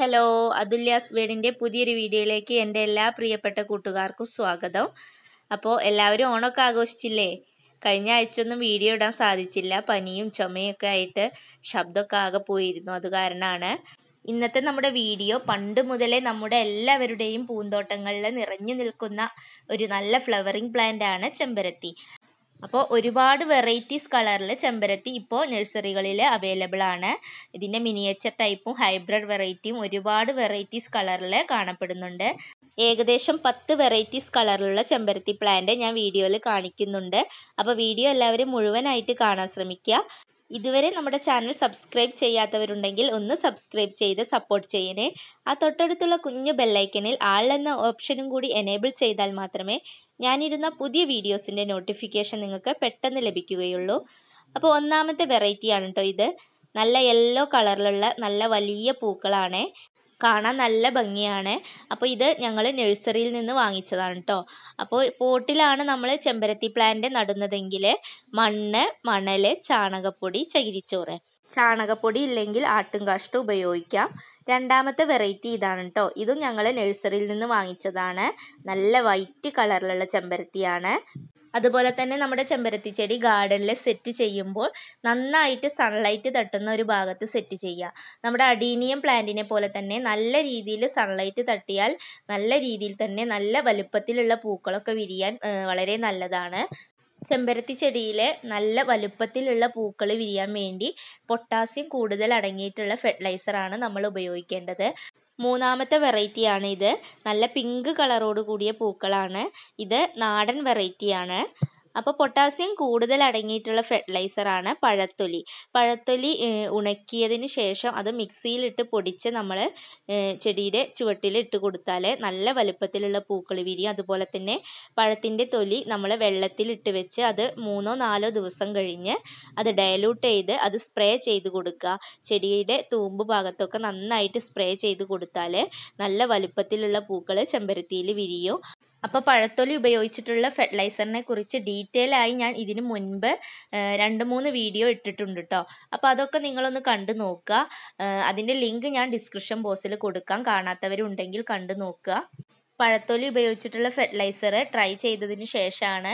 hello അതുല്യാസ് വീടിൻ്റെ പുതിയൊരു വീഡിയോയിലേക്ക് എൻ്റെ എല്ലാ പ്രിയപ്പെട്ട കൂട്ടുകാർക്കും സ്വാഗതം അപ്പോൾ എല്ലാവരും ഓണമൊക്കെ ആഘോഷിച്ചില്ലേ കഴിഞ്ഞ ഒന്നും വീഡിയോ ഇടാൻ സാധിച്ചില്ല പനിയും ചുമയൊക്കെ ആയിട്ട് ശബ്ദമൊക്കെ ആകെ പോയിരുന്നു അത് കാരണമാണ് ഇന്നത്തെ നമ്മുടെ വീഡിയോ പണ്ട് മുതലേ നമ്മുടെ എല്ലാവരുടെയും പൂന്തോട്ടങ്ങളിൽ നിറഞ്ഞു നിൽക്കുന്ന ഒരു നല്ല ഫ്ലവറിങ് പ്ലാന്റ് ആണ് ചെമ്പരത്തി അപ്പോൾ ഒരുപാട് വെറൈറ്റീസ് കളറിൽ ചെമ്പരത്തി ഇപ്പോൾ നഴ്സറികളിൽ അവൈലബിൾ ആണ് ഇതിൻ്റെ മിനിയേച്ചർ ടൈപ്പും ഹൈബ്രിഡ് വെറൈറ്റിയും ഒരുപാട് വെറൈറ്റീസ് കളറിൽ കാണപ്പെടുന്നുണ്ട് ഏകദേശം പത്ത് വെറൈറ്റീസ് കളറിലുള്ള ചെമ്പരത്തി പ്ലാന്റ് ഞാൻ വീഡിയോയിൽ കാണിക്കുന്നുണ്ട് അപ്പോൾ വീഡിയോ എല്ലാവരും മുഴുവനായിട്ട് കാണാൻ ശ്രമിക്കുക ഇതുവരെ നമ്മുടെ ചാനൽ സബ്സ്ക്രൈബ് ചെയ്യാത്തവരുണ്ടെങ്കിൽ ഒന്ന് സബ്സ്ക്രൈബ് ചെയ്ത് സപ്പോർട്ട് ചെയ്യണേ ആ തൊട്ടടുത്തുള്ള കുഞ്ഞു ബെല്ലൈക്കനിൽ ആൾ എന്ന ഓപ്ഷനും കൂടി എനേബിൾ ചെയ്താൽ മാത്രമേ ഞാനിരുന്ന പുതിയ വീഡിയോസിൻ്റെ നോട്ടിഫിക്കേഷൻ നിങ്ങൾക്ക് പെട്ടെന്ന് ലഭിക്കുകയുള്ളൂ അപ്പോൾ ഒന്നാമത്തെ വെറൈറ്റി ആണ് കേട്ടോ ഇത് നല്ല യെല്ലോ കളറിലുള്ള നല്ല വലിയ പൂക്കളാണ് കാണാൻ നല്ല ഭംഗിയാണ് അപ്പോൾ ഇത് ഞങ്ങൾ നഴ്സറിയിൽ നിന്ന് വാങ്ങിച്ചതാണ് കേട്ടോ അപ്പോൾ പോട്ടിലാണ് നമ്മൾ ചെമ്പരത്തി പ്ലാന്റ് നടുന്നതെങ്കിൽ മണ്ണ് മണൽ ചാണകപ്പൊടി ചകിരിച്ചോറ് ചാണകപ്പൊടി ഇല്ലെങ്കിൽ ആട്ടുംകാഷ്ടം ഉപയോഗിക്കാം രണ്ടാമത്തെ വെറൈറ്റി ഇതാണ് കേട്ടോ ഇതും ഞങ്ങൾ നഴ്സറിയിൽ നിന്ന് വാങ്ങിച്ചതാണ് നല്ല വൈറ്റ് കളറിലുള്ള ചെമ്പരത്തിയാണ് അതുപോലെ തന്നെ നമ്മുടെ ചെമ്പരത്തി ചെടി ഗാർഡനിൽ സെറ്റ് ചെയ്യുമ്പോൾ നന്നായിട്ട് സൺലൈറ്റ് തട്ടുന്ന ഒരു ഭാഗത്ത് സെറ്റ് ചെയ്യുക നമ്മുടെ അഡീനിയം പ്ലാന്റിനെ പോലെ തന്നെ നല്ല രീതിയിൽ സൺലൈറ്റ് തട്ടിയാൽ നല്ല രീതിയിൽ തന്നെ നല്ല വലുപ്പത്തിലുള്ള പൂക്കളൊക്കെ വിരിയാൻ വളരെ നല്ലതാണ് ചെമ്പരത്തി ചെടിയിൽ നല്ല വലുപ്പത്തിലുള്ള പൂക്കൾ വിരിയാൻ വേണ്ടി പൊട്ടാസ്യം കൂടുതൽ അടങ്ങിയിട്ടുള്ള ഫെർട്ടിലൈസർ ആണ് നമ്മൾ ഉപയോഗിക്കേണ്ടത് മൂന്നാമത്തെ വെറൈറ്റിയാണ് ഇത് നല്ല പിങ്ക് കളറോട് കൂടിയ പൂക്കളാണ് ഇത് നാടൻ വെറൈറ്റിയാണ് അപ്പോൾ പൊട്ടാസ്യം കൂടുതൽ അടങ്ങിയിട്ടുള്ള ഫെർട്ടിലൈസറാണ് പഴത്തൊലി പഴത്തൊലി ഉണക്കിയതിന് ശേഷം അത് മിക്സിയിലിട്ട് പൊടിച്ച് നമ്മൾ ചെടിയുടെ ചുവട്ടിൽ ഇട്ട് കൊടുത്താൽ നല്ല വലുപ്പത്തിലുള്ള പൂക്കൾ വിരിയും അതുപോലെ തന്നെ പഴത്തിൻ്റെ തൊലി നമ്മൾ വെള്ളത്തിൽ ഇട്ട് വെച്ച് അത് മൂന്നോ നാലോ ദിവസം കഴിഞ്ഞ് അത് ഡയലൂട്ട് ചെയ്ത് അത് സ്പ്രേ ചെയ്ത് കൊടുക്കുക ചെടിയുടെ തൂമ്പ് ഭാഗത്തൊക്കെ നന്നായിട്ട് സ്പ്രേ ചെയ്ത് കൊടുത്താൽ നല്ല വലുപ്പത്തിലുള്ള പൂക്കൾ ചെമ്പരത്തിയിൽ വിരിയും അപ്പോൾ പഴത്തൊലി ഉപയോഗിച്ചിട്ടുള്ള ഫെർട്ടിലൈസറിനെ കുറിച്ച് ഡീറ്റെയിൽ ആയി ഞാൻ ഇതിനു മുൻപ് രണ്ട് മൂന്ന് വീഡിയോ ഇട്ടിട്ടുണ്ട് കേട്ടോ അപ്പോൾ അതൊക്കെ നിങ്ങളൊന്ന് കണ്ടു നോക്കുക അതിൻ്റെ ലിങ്ക് ഞാൻ ഡിസ്ക്രിപ്ഷൻ ബോക്സിൽ കൊടുക്കാം കാണാത്തവരുണ്ടെങ്കിൽ കണ്ടു നോക്കുക പഴത്തൊലി ഉപയോഗിച്ചിട്ടുള്ള ഫെർട്ടിലൈസർ ട്രൈ ചെയ്തതിന് ശേഷമാണ്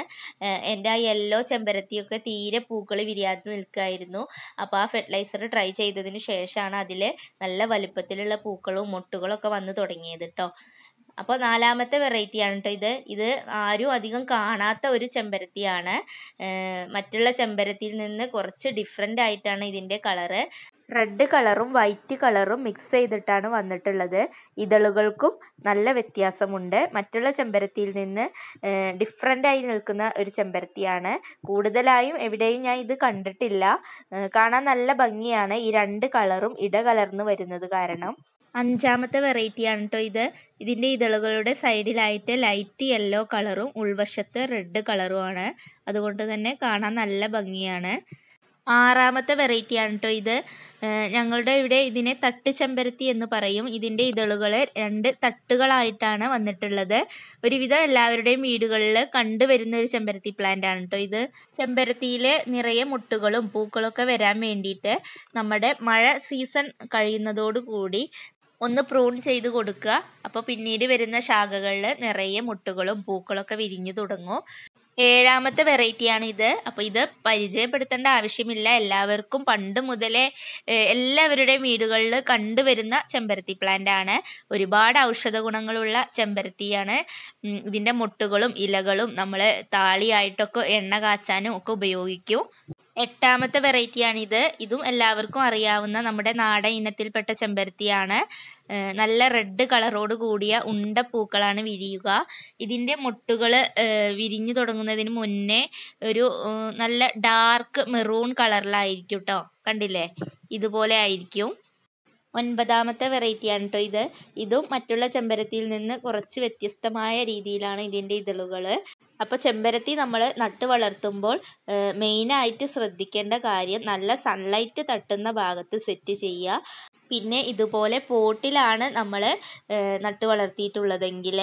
എൻ്റെ ആ യെല്ലോ ചെമ്പരത്തിയൊക്കെ തീരെ പൂക്കൾ വിരിയാതെ നിൽക്കുമായിരുന്നു അപ്പോൾ ആ ഫെർട്ടിലൈസർ ട്രൈ ചെയ്തതിന് ശേഷമാണ് അതിൽ നല്ല വലുപ്പത്തിലുള്ള പൂക്കളും മുട്ടുകളൊക്കെ വന്ന് തുടങ്ങിയത് കേട്ടോ അപ്പോൾ നാലാമത്തെ ആണ് കേട്ടോ ഇത് ഇത് ആരും അധികം കാണാത്ത ഒരു ചെമ്പരത്തിയാണ് മറ്റുള്ള ചെമ്പരത്തിയിൽ നിന്ന് കുറച്ച് ഡിഫറെൻ്റ് ആയിട്ടാണ് ഇതിൻ്റെ കളറ് റെഡ് കളറും വൈറ്റ് കളറും മിക്സ് ചെയ്തിട്ടാണ് വന്നിട്ടുള്ളത് ഇതളുകൾക്കും നല്ല വ്യത്യാസമുണ്ട് മറ്റുള്ള ചെമ്പരത്തിയിൽ നിന്ന് ഡിഫറെൻ്റായി നിൽക്കുന്ന ഒരു ചെമ്പരത്തിയാണ് കൂടുതലായും എവിടെയും ഞാൻ ഇത് കണ്ടിട്ടില്ല കാണാൻ നല്ല ഭംഗിയാണ് ഈ രണ്ട് കളറും ഇടകലർന്ന് വരുന്നത് കാരണം അഞ്ചാമത്തെ വെറൈറ്റിയാണ് കേട്ടോ ഇത് ഇതിൻ്റെ ഇതളുകളുടെ സൈഡിലായിട്ട് ലൈറ്റ് യെല്ലോ കളറും ഉൾവശത്ത് റെഡ് കളറുമാണ് അതുകൊണ്ട് തന്നെ കാണാൻ നല്ല ഭംഗിയാണ് ആറാമത്തെ വെറൈറ്റിയാണ് കേട്ടോ ഇത് ഞങ്ങളുടെ ഇവിടെ ഇതിനെ തട്ട് ചെമ്പരത്തി എന്ന് പറയും ഇതിൻ്റെ ഇതളുകൾ രണ്ട് തട്ടുകളായിട്ടാണ് വന്നിട്ടുള്ളത് ഒരുവിധം എല്ലാവരുടെയും വീടുകളിൽ കണ്ടുവരുന്ന ഒരു ചെമ്പരത്തി പ്ലാന്റ് ആണ് കേട്ടോ ഇത് ചെമ്പരത്തിയിൽ നിറയെ മുട്ടുകളും പൂക്കളൊക്കെ വരാൻ വേണ്ടിയിട്ട് നമ്മുടെ മഴ സീസൺ കഴിയുന്നതോടുകൂടി ഒന്ന് പ്രൂൺ ചെയ്ത് കൊടുക്കുക അപ്പോൾ പിന്നീട് വരുന്ന ശാഖകളിൽ നിറയെ മുട്ടുകളും പൂക്കളൊക്കെ വിരിഞ്ഞു തുടങ്ങും ഏഴാമത്തെ വെറൈറ്റിയാണ് ഇത് അപ്പോൾ ഇത് പരിചയപ്പെടുത്തേണ്ട ആവശ്യമില്ല എല്ലാവർക്കും പണ്ട് മുതലേ എല്ലാവരുടെയും വീടുകളിൽ കണ്ടുവരുന്ന ചെമ്പരത്തി പ്ലാന്റ് ആണ് ഒരുപാട് ഔഷധ ഗുണങ്ങളുള്ള ചെമ്പരത്തിയാണ് ഇതിൻ്റെ മുട്ടുകളും ഇലകളും നമ്മൾ താളിയായിട്ടൊക്കെ എണ്ണ കാച്ചാനും ഒക്കെ ഉപയോഗിക്കും എട്ടാമത്തെ വെറൈറ്റിയാണിത് ഇതും എല്ലാവർക്കും അറിയാവുന്ന നമ്മുടെ നാടൻ ഇനത്തിൽപ്പെട്ട ചെമ്പരത്തിയാണ് നല്ല റെഡ് കളറോട് കൂടിയ ഉണ്ട പൂക്കളാണ് വിരിയുക ഇതിൻ്റെ മുട്ടുകൾ വിരിഞ്ഞു തുടങ്ങുന്നതിന് മുന്നേ ഒരു നല്ല ഡാർക്ക് മെറൂൺ കളറിലായിരിക്കും കേട്ടോ കണ്ടില്ലേ ഇതുപോലെ ആയിരിക്കും ഒൻപതാമത്തെ വെറൈറ്റിയാണ് കേട്ടോ ഇത് ഇതും മറ്റുള്ള ചെമ്പരത്തിയിൽ നിന്ന് കുറച്ച് വ്യത്യസ്തമായ രീതിയിലാണ് ഇതിൻ്റെ ഇതളുകൾ അപ്പോൾ ചെമ്പരത്തി നമ്മൾ നട്ട് വളർത്തുമ്പോൾ മെയിനായിട്ട് ശ്രദ്ധിക്കേണ്ട കാര്യം നല്ല സൺലൈറ്റ് തട്ടുന്ന ഭാഗത്ത് സെറ്റ് ചെയ്യുക പിന്നെ ഇതുപോലെ പോട്ടിലാണ് നമ്മൾ നട്ട് വളർത്തിയിട്ടുള്ളതെങ്കിൽ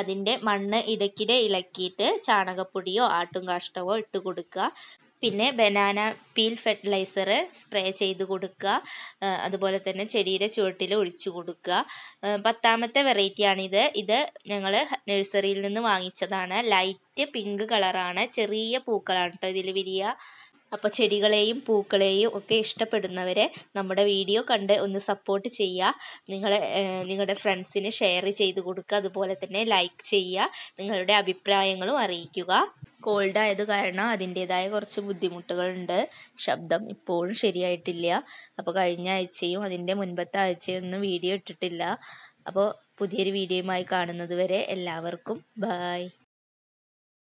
അതിൻ്റെ മണ്ണ് ഇടയ്ക്കിടെ ഇളക്കിയിട്ട് ചാണകപ്പൊടിയോ ആട്ടും കാഷ്ടമോ ഇട്ട് കൊടുക്കുക പിന്നെ ബനാന പീൽ ഫെർട്ടിലൈസർ സ്പ്രേ ചെയ്ത് കൊടുക്കുക അതുപോലെ തന്നെ ചെടിയുടെ ചുവട്ടിൽ ഒഴിച്ചു കൊടുക്കുക പത്താമത്തെ വെറൈറ്റിയാണിത് ഇത് ഞങ്ങൾ നഴ്സറിയിൽ നിന്ന് വാങ്ങിച്ചതാണ് ലൈറ്റ് പിങ്ക് കളറാണ് ചെറിയ പൂക്കളാണ് കേട്ടോ ഇതിൽ വിരിയ അപ്പോൾ ചെടികളെയും പൂക്കളെയും ഒക്കെ ഇഷ്ടപ്പെടുന്നവരെ നമ്മുടെ വീഡിയോ കണ്ട് ഒന്ന് സപ്പോർട്ട് ചെയ്യുക നിങ്ങളെ നിങ്ങളുടെ ഫ്രണ്ട്സിന് ഷെയർ ചെയ്ത് കൊടുക്കുക അതുപോലെ തന്നെ ലൈക്ക് ചെയ്യുക നിങ്ങളുടെ അഭിപ്രായങ്ങളും അറിയിക്കുക കോൾഡ് ആയത് കാരണം അതിൻ്റേതായ കുറച്ച് ബുദ്ധിമുട്ടുകളുണ്ട് ശബ്ദം ഇപ്പോഴും ശരിയായിട്ടില്ല അപ്പോൾ കഴിഞ്ഞ ആഴ്ചയും അതിൻ്റെ മുൻപത്തെ ആഴ്ചയൊന്നും വീഡിയോ ഇട്ടിട്ടില്ല അപ്പോൾ പുതിയൊരു വീഡിയോയുമായി കാണുന്നത് വരെ എല്ലാവർക്കും ബായ്